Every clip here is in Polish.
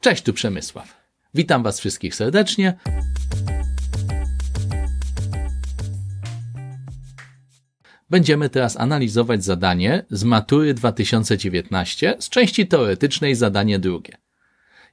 Cześć, tu Przemysław. Witam Was wszystkich serdecznie. Będziemy teraz analizować zadanie z matury 2019 z części teoretycznej zadanie drugie.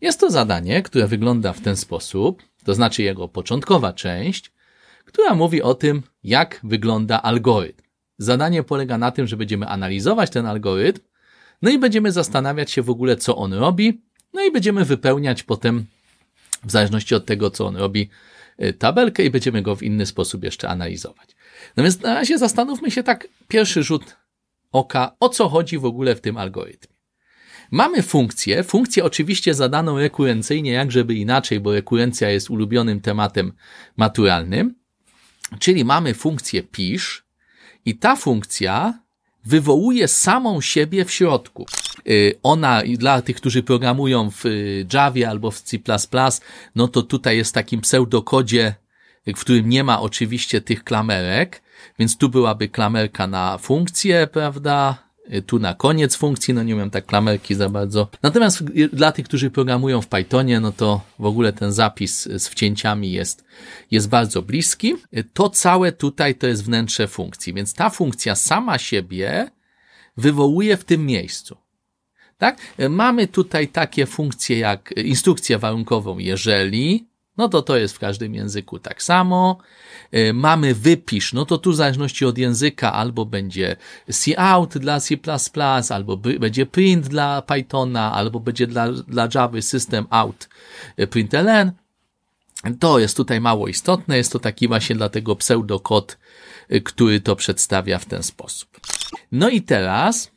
Jest to zadanie, które wygląda w ten sposób, to znaczy jego początkowa część, która mówi o tym, jak wygląda algorytm. Zadanie polega na tym, że będziemy analizować ten algorytm, no i będziemy zastanawiać się w ogóle, co on robi, no i będziemy wypełniać potem, w zależności od tego, co on robi, y, tabelkę i będziemy go w inny sposób jeszcze analizować. No więc na razie zastanówmy się tak, pierwszy rzut oka, o co chodzi w ogóle w tym algorytmie. Mamy funkcję, funkcję oczywiście zadaną rekurencyjnie, jak żeby inaczej, bo rekurencja jest ulubionym tematem maturalnym, czyli mamy funkcję pisz i ta funkcja wywołuje samą siebie w środku. Y, ona dla tych, którzy programują w y, Java albo w C++, no to tutaj jest takim pseudokodzie, y, w którym nie ma oczywiście tych klamerek, więc tu byłaby klamerka na funkcję, prawda? tu na koniec funkcji, no nie umiem tak klamerki za bardzo. Natomiast dla tych, którzy programują w Pythonie, no to w ogóle ten zapis z wcięciami jest, jest bardzo bliski. To całe tutaj to jest wnętrze funkcji, więc ta funkcja sama siebie wywołuje w tym miejscu. Tak? E, mamy tutaj takie funkcje jak e, instrukcję warunkową, jeżeli, no to to jest w każdym języku tak samo. E, mamy wypisz, no to tu w zależności od języka albo będzie cout dla C++, albo będzie print dla Pythona, albo będzie dla, dla Java system out println. To jest tutaj mało istotne, jest to taki właśnie dlatego pseudokod, który to przedstawia w ten sposób. No i teraz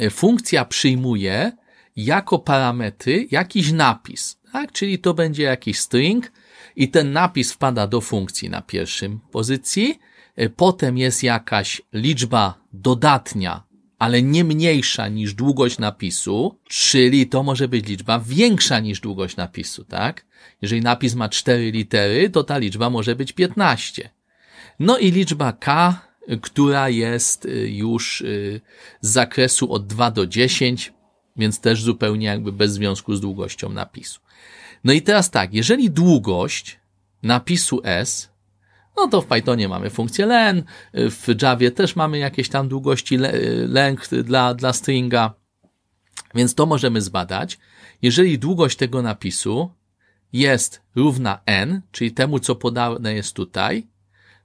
E, funkcja przyjmuje jako parametry jakiś napis, tak? czyli to będzie jakiś string i ten napis wpada do funkcji na pierwszym pozycji, e, potem jest jakaś liczba dodatnia, ale nie mniejsza niż długość napisu, czyli to może być liczba większa niż długość napisu, tak? Jeżeli napis ma 4 litery, to ta liczba może być 15. No i liczba k która jest y, już y, z zakresu od 2 do 10, więc też zupełnie jakby bez związku z długością napisu. No i teraz tak, jeżeli długość napisu S, no to w Pythonie mamy funkcję len, w Javie też mamy jakieś tam długości y, length dla, dla stringa, więc to możemy zbadać. Jeżeli długość tego napisu jest równa n, czyli temu, co podane jest tutaj,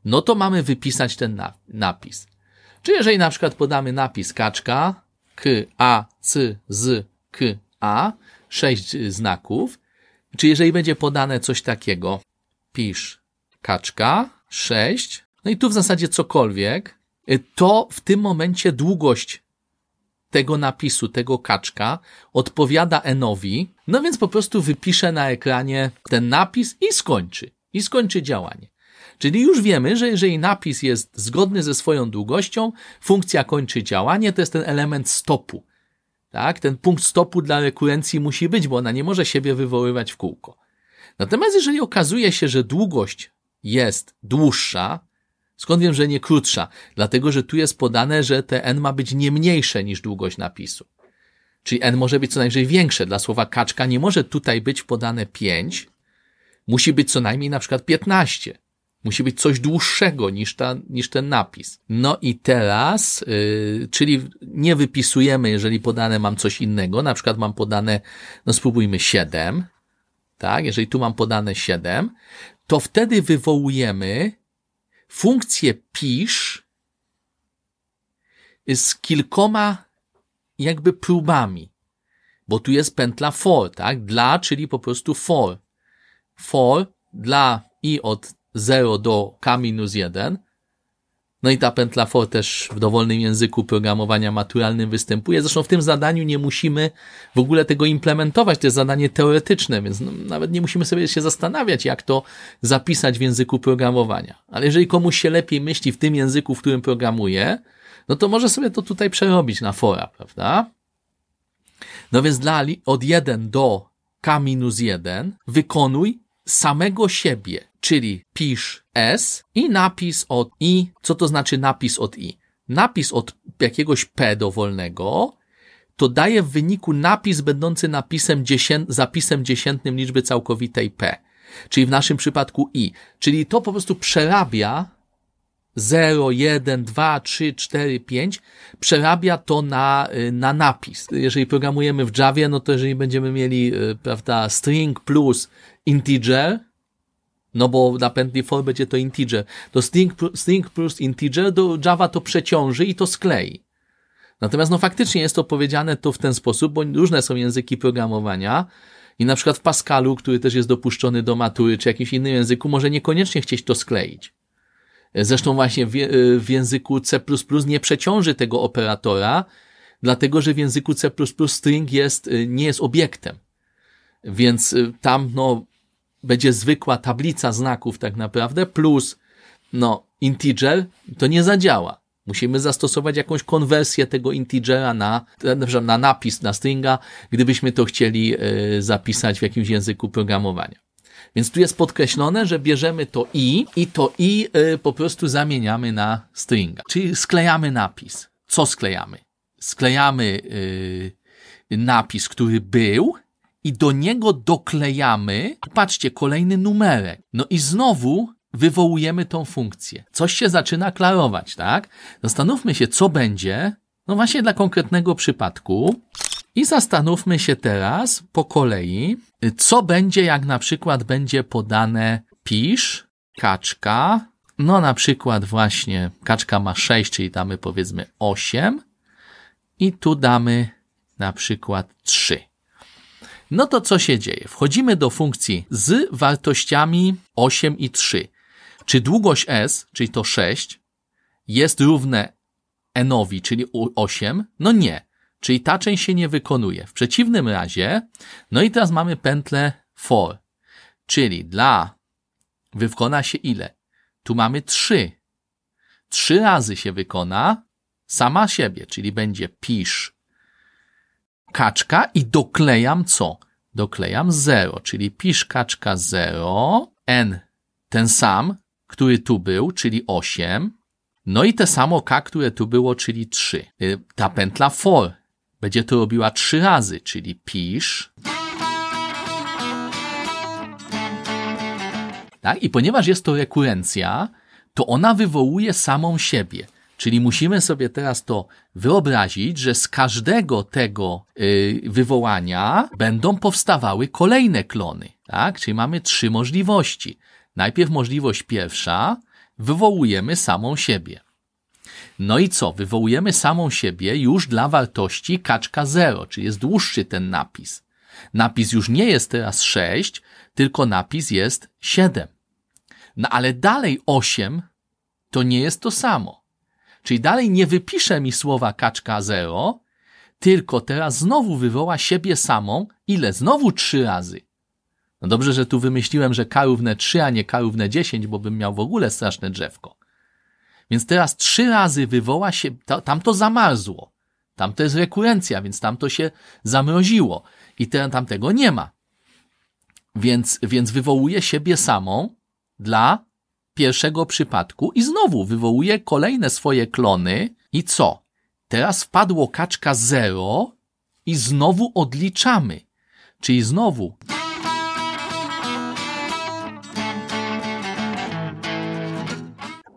no to mamy wypisać ten na, napis. Czy jeżeli na przykład podamy napis kaczka, k, a, c, z, k, a, sześć znaków, czy jeżeli będzie podane coś takiego, pisz kaczka, sześć, no i tu w zasadzie cokolwiek, y, to w tym momencie długość tego napisu, tego kaczka odpowiada enowi, no więc po prostu wypisze na ekranie ten napis i skończy. I skończy działanie. Czyli już wiemy, że jeżeli napis jest zgodny ze swoją długością, funkcja kończy działanie, to jest ten element stopu. Tak? Ten punkt stopu dla rekurencji musi być, bo ona nie może siebie wywoływać w kółko. Natomiast jeżeli okazuje się, że długość jest dłuższa, skąd wiem, że nie krótsza? Dlatego, że tu jest podane, że te n ma być nie mniejsze niż długość napisu. Czyli n może być co najmniej większe. Dla słowa kaczka nie może tutaj być podane 5, musi być co najmniej na przykład 15. Musi być coś dłuższego niż, ta, niż ten napis. No i teraz, yy, czyli nie wypisujemy, jeżeli podane mam coś innego, na przykład mam podane, no spróbujmy 7, tak? Jeżeli tu mam podane 7, to wtedy wywołujemy funkcję pisz z kilkoma jakby próbami, bo tu jest pętla for, tak? Dla, czyli po prostu for. For dla i od 0 do k minus 1. No i ta pętla for też w dowolnym języku programowania maturalnym występuje. Zresztą w tym zadaniu nie musimy w ogóle tego implementować. To jest zadanie teoretyczne, więc no, nawet nie musimy sobie się zastanawiać, jak to zapisać w języku programowania. Ale jeżeli komuś się lepiej myśli w tym języku, w którym programuje, no to może sobie to tutaj przerobić na fora, prawda? No więc dla od 1 do k-1 wykonuj samego siebie czyli pisz S i napis od I. Co to znaczy napis od I? Napis od jakiegoś P dowolnego to daje w wyniku napis będący napisem dziesię zapisem dziesiętnym liczby całkowitej P, czyli w naszym przypadku I. Czyli to po prostu przerabia 0, 1, 2, 3, 4, 5, przerabia to na, y, na napis. Jeżeli programujemy w Javie, no to jeżeli będziemy mieli, y, prawda, string plus integer, no bo na pętli for będzie to integer. To string, string plus integer do Java to przeciąży i to sklei. Natomiast no faktycznie jest to powiedziane to w ten sposób, bo różne są języki programowania i na przykład w Pascalu, który też jest dopuszczony do matury, czy jakimś innym języku, może niekoniecznie chcieć to skleić. Zresztą właśnie w, w języku C++ nie przeciąży tego operatora, dlatego że w języku C++ string jest, y, nie jest obiektem. Więc y, tam no, będzie zwykła tablica znaków tak naprawdę, plus no, integer, to nie zadziała. Musimy zastosować jakąś konwersję tego integera na, na napis, na stringa, gdybyśmy to chcieli e, zapisać w jakimś języku programowania. Więc tu jest podkreślone, że bierzemy to i i to i e, po prostu zamieniamy na stringa. Czyli sklejamy napis. Co sklejamy? Sklejamy e, napis, który był, i do niego doklejamy, patrzcie, kolejny numerek. No i znowu wywołujemy tą funkcję. Coś się zaczyna klarować, tak? Zastanówmy się, co będzie, no właśnie dla konkretnego przypadku. I zastanówmy się teraz po kolei, co będzie, jak na przykład będzie podane pisz, kaczka, no na przykład właśnie kaczka ma 6, czyli damy powiedzmy 8 i tu damy na przykład 3. No to co się dzieje? Wchodzimy do funkcji z wartościami 8 i 3. Czy długość S, czyli to 6, jest równe nowi, czyli czyli 8? No nie. Czyli ta część się nie wykonuje. W przeciwnym razie, no i teraz mamy pętlę for. Czyli dla wykona się ile? Tu mamy 3. Trzy razy się wykona sama siebie, czyli będzie pisz kaczka i doklejam co? Doklejam 0, czyli pisz kaczka 0, n ten sam, który tu był, czyli 8, no i te samo k, które tu było, czyli 3. Y, ta pętla for będzie to robiła 3 razy, czyli pisz. Tak? I ponieważ jest to rekurencja, to ona wywołuje samą siebie. Czyli musimy sobie teraz to wyobrazić, że z każdego tego y, wywołania będą powstawały kolejne klony. Tak? Czyli mamy trzy możliwości. Najpierw możliwość pierwsza, wywołujemy samą siebie. No i co? Wywołujemy samą siebie już dla wartości kaczka 0, czyli jest dłuższy ten napis. Napis już nie jest teraz 6, tylko napis jest 7. No ale dalej 8 to nie jest to samo. Czyli dalej nie wypisze mi słowa kaczka 0, tylko teraz znowu wywoła siebie samą. Ile? Znowu trzy razy. No dobrze, że tu wymyśliłem, że k równe 3, a nie k równe 10, bo bym miał w ogóle straszne drzewko. Więc teraz trzy razy wywoła się, tam to zamarzło. Tam to jest rekurencja, więc tam to się zamroziło. I te, tam tego nie ma. Więc, więc wywołuje siebie samą dla pierwszego przypadku i znowu wywołuje kolejne swoje klony i co? Teraz wpadło kaczka 0 i znowu odliczamy. Czyli znowu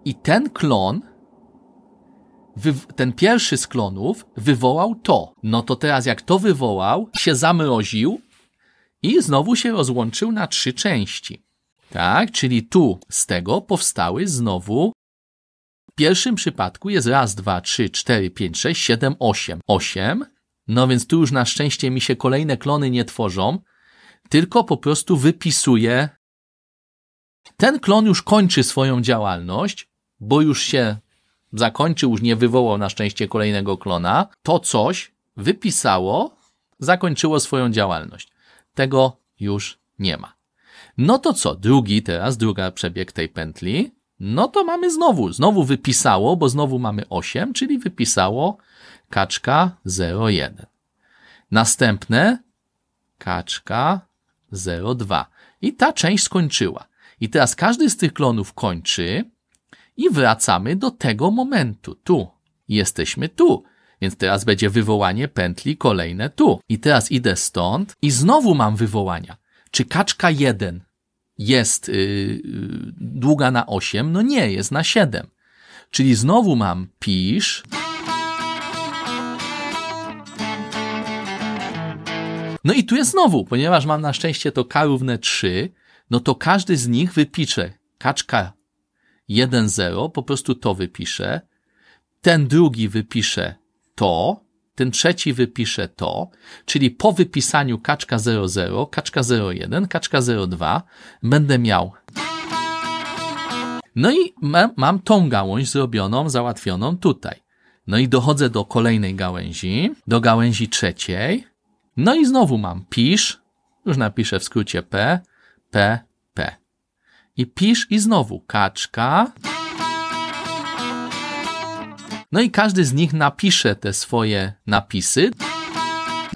I ten klon, ten pierwszy z klonów, wywołał to. No to teraz, jak to wywołał, się zamroził i znowu się rozłączył na trzy części. Tak, czyli tu z tego powstały znowu. W pierwszym przypadku jest raz, dwa, trzy, cztery, pięć, sześć, siedem, osiem. Osiem. No więc tu już na szczęście mi się kolejne klony nie tworzą, tylko po prostu wypisuję. Ten klon już kończy swoją działalność, bo już się zakończył, już nie wywołał na szczęście kolejnego klona. To coś wypisało, zakończyło swoją działalność. Tego już nie ma. No to co, drugi teraz, druga przebieg tej pętli. No to mamy znowu, znowu wypisało, bo znowu mamy 8, czyli wypisało kaczka 01. Następne kaczka 02. I ta część skończyła. I teraz każdy z tych klonów kończy i wracamy do tego momentu. Tu. Jesteśmy tu. Więc teraz będzie wywołanie pętli kolejne tu. I teraz idę stąd i znowu mam wywołania. Czy kaczka 1 jest yy, długa na 8? No nie, jest na 7. Czyli znowu mam pisz. No i tu jest znowu, ponieważ mam na szczęście to k równe 3, no to każdy z nich wypisze. Kaczka 1-0, po prostu to wypiszę. Ten drugi wypisze to, ten trzeci wypisze to, czyli po wypisaniu kaczka 00, kaczka 01, kaczka 02 będę miał. No i mam, mam tą gałąź zrobioną, załatwioną tutaj. No i dochodzę do kolejnej gałęzi, do gałęzi trzeciej. No i znowu mam pisz, już napiszę w skrócie P, P, P. I pisz i znowu kaczka. No i każdy z nich napisze te swoje napisy.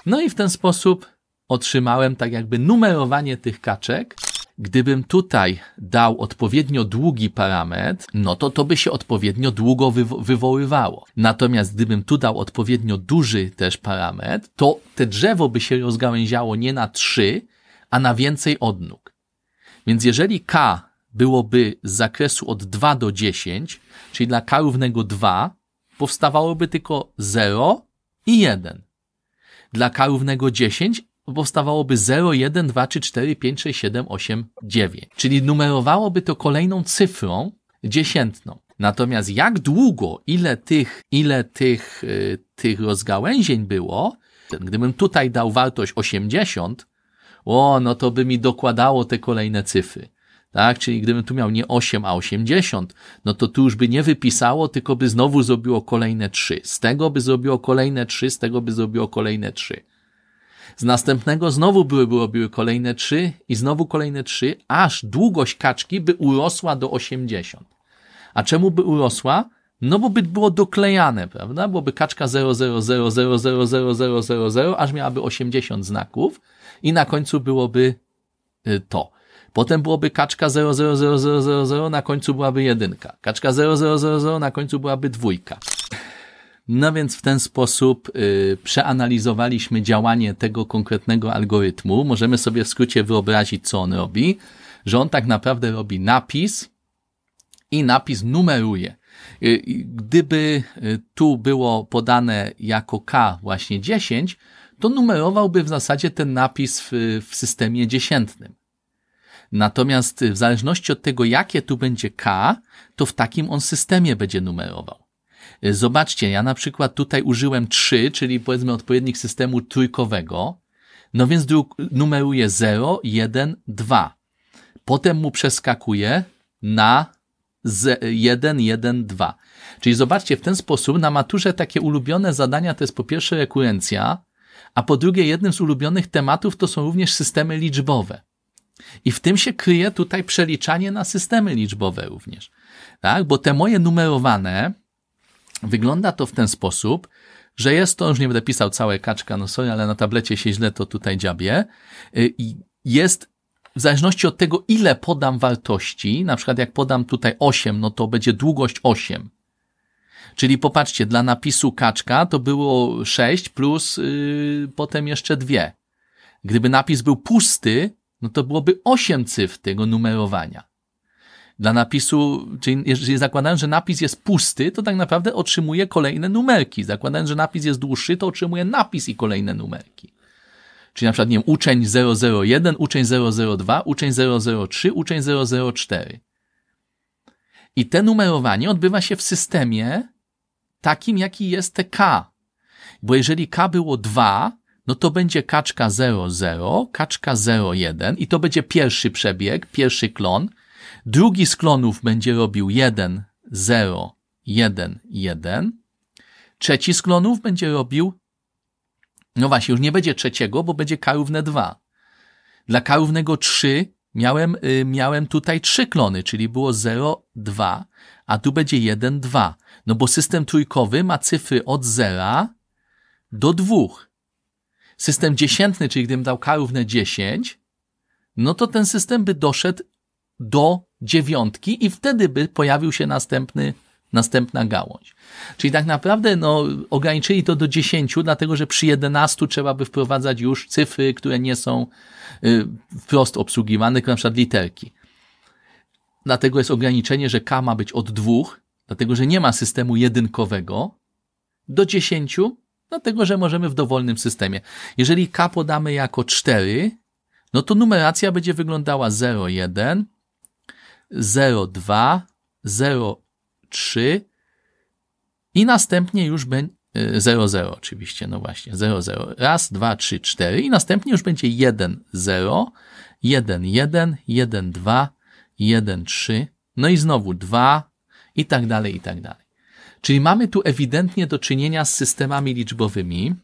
No i w ten sposób otrzymałem tak jakby numerowanie tych kaczek. Gdybym tutaj dał odpowiednio długi parametr, no to to by się odpowiednio długo wywo wywoływało. Natomiast gdybym tu dał odpowiednio duży też parametr, to te drzewo by się rozgałęziało nie na trzy, a na więcej odnóg. Więc jeżeli k byłoby z zakresu od 2 do 10, czyli dla k równego 2, powstawałoby tylko 0 i 1. Dla k równego 10 powstawałoby 0, 1, 2, 3, 4, 5, 6, 7, 8, 9. Czyli numerowałoby to kolejną cyfrą dziesiętną. Natomiast jak długo, ile tych, ile tych, yy, tych rozgałęzień było, gdybym tutaj dał wartość 80, o, no to by mi dokładało te kolejne cyfry tak? Czyli gdybym tu miał nie 8, a 80, no to tu już by nie wypisało, tylko by znowu zrobiło kolejne 3. Z tego by zrobiło kolejne 3, z tego by zrobiło kolejne 3. Z następnego znowu byłyby robiły kolejne 3 i znowu kolejne 3, aż długość kaczki by urosła do 80. A czemu by urosła? No bo by było doklejane, prawda? Byłoby kaczka 000000000, aż miałaby 80 znaków i na końcu byłoby y, to. Potem byłoby kaczka 00000, na końcu byłaby jedynka. Kaczka 00000, na końcu byłaby dwójka. No więc w ten sposób y, przeanalizowaliśmy działanie tego konkretnego algorytmu. Możemy sobie w skrócie wyobrazić, co on robi, że on tak naprawdę robi napis i napis numeruje. Y, gdyby y, tu było podane jako K właśnie 10, to numerowałby w zasadzie ten napis w, w systemie dziesiętnym. Natomiast w zależności od tego, jakie tu będzie K, to w takim on systemie będzie numerował. Y, zobaczcie, ja na przykład tutaj użyłem 3, czyli powiedzmy odpowiednik systemu trójkowego, no więc numeruje 0, 1, 2. Potem mu przeskakuje na 1, 1, 2. Czyli zobaczcie, w ten sposób na maturze takie ulubione zadania to jest po pierwsze rekurencja, a po drugie jednym z ulubionych tematów to są również systemy liczbowe. I w tym się kryje tutaj przeliczanie na systemy liczbowe również. Tak? Bo te moje numerowane, wygląda to w ten sposób, że jest to, już nie będę pisał całe kaczka, no sorry, ale na tablecie się źle to tutaj dziabie. Y, jest w zależności od tego, ile podam wartości, na przykład jak podam tutaj 8, no to będzie długość 8. Czyli popatrzcie, dla napisu kaczka to było 6 plus yy, potem jeszcze 2. Gdyby napis był pusty, no to byłoby 8 cyfr tego numerowania. Dla napisu, czyli jeżeli zakładając, że napis jest pusty, to tak naprawdę otrzymuje kolejne numerki. Zakładając, że napis jest dłuższy, to otrzymuje napis i kolejne numerki. Czyli na przykład, nie wiem, uczeń 001, uczeń 002, uczeń 003, uczeń 004. I te numerowanie odbywa się w systemie takim, jaki jest TK. Bo jeżeli K było 2, no to będzie kaczka 00, kaczka 01 i to będzie pierwszy przebieg, pierwszy klon. Drugi z klonów będzie robił 1, 0, 1, 1. Trzeci z klonów będzie robił, no właśnie, już nie będzie trzeciego, bo będzie K równe 2. Dla K równego 3 miałem, y, miałem tutaj trzy klony, czyli było 0, 2, a tu będzie 1, 2. No bo system trójkowy ma cyfry od 0 do 2 system dziesiętny, czyli gdybym dał k równe 10, no to ten system by doszedł do dziewiątki i wtedy by pojawił się następny, następna gałąź. Czyli tak naprawdę no, ograniczyli to do dziesięciu, dlatego że przy 11 trzeba by wprowadzać już cyfry, które nie są y, wprost obsługiwane, jak na przykład literki. Dlatego jest ograniczenie, że k ma być od dwóch, dlatego że nie ma systemu jedynkowego, do dziesięciu Dlatego, że możemy w dowolnym systemie. Jeżeli K podamy jako 4, no to numeracja będzie wyglądała 01, 02, 03 i następnie już będzie 00 oczywiście, no właśnie, 00. Raz, 2, 3, 4 i następnie już będzie 1, 0, 1, 1, 1, 2, 1, 3, no i znowu 2 i tak dalej, i tak dalej. Czyli mamy tu ewidentnie do czynienia z systemami liczbowymi,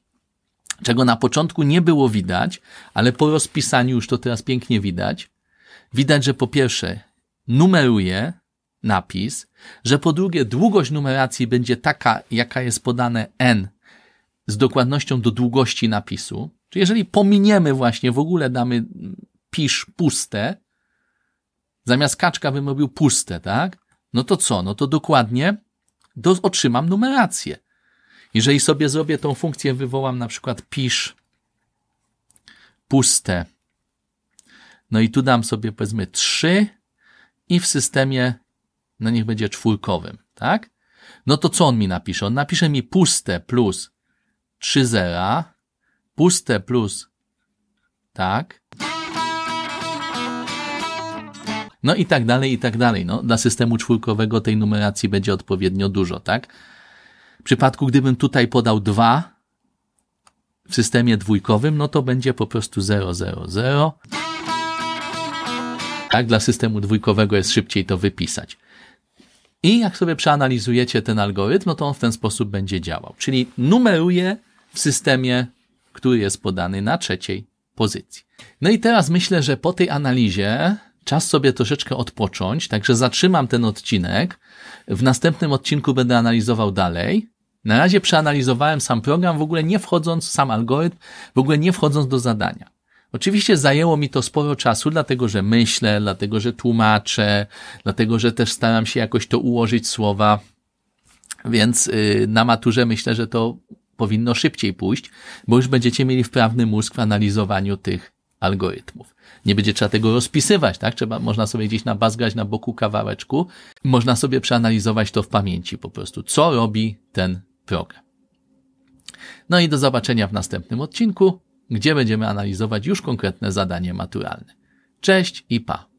czego na początku nie było widać, ale po rozpisaniu już to teraz pięknie widać. Widać, że po pierwsze numeruje napis, że po drugie długość numeracji będzie taka, jaka jest podane n z dokładnością do długości napisu. Czyli jeżeli pominiemy właśnie, w ogóle damy pisz puste, zamiast kaczka bym robił puste, tak? No to co? No to dokładnie do, otrzymam numerację. Jeżeli sobie zrobię tą funkcję, wywołam na przykład pisz puste. No i tu dam sobie powiedzmy 3 i w systemie, no niech będzie czwórkowym, tak? No to co on mi napisze? On napisze mi puste plus 3 zera, puste plus, tak, No i tak dalej, i tak dalej. No, dla systemu czwórkowego tej numeracji będzie odpowiednio dużo, tak? W przypadku, gdybym tutaj podał 2 w systemie dwójkowym, no to będzie po prostu 0, 0, 0. Tak, dla systemu dwójkowego jest szybciej to wypisać. I jak sobie przeanalizujecie ten algorytm, no to on w ten sposób będzie działał. Czyli numeruje w systemie, który jest podany na trzeciej pozycji. No i teraz myślę, że po tej analizie czas sobie troszeczkę odpocząć, także zatrzymam ten odcinek. W następnym odcinku będę analizował dalej. Na razie przeanalizowałem sam program, w ogóle nie wchodząc, sam algorytm, w ogóle nie wchodząc do zadania. Oczywiście zajęło mi to sporo czasu, dlatego że myślę, dlatego że tłumaczę, dlatego że też staram się jakoś to ułożyć słowa, więc y, na maturze myślę, że to powinno szybciej pójść, bo już będziecie mieli wprawny mózg w analizowaniu tych algorytmów nie będzie trzeba tego rozpisywać, tak? Trzeba, można sobie gdzieś nabazgać na boku kawałeczku, można sobie przeanalizować to w pamięci po prostu, co robi ten program. No i do zobaczenia w następnym odcinku, gdzie będziemy analizować już konkretne zadanie maturalne. Cześć i pa!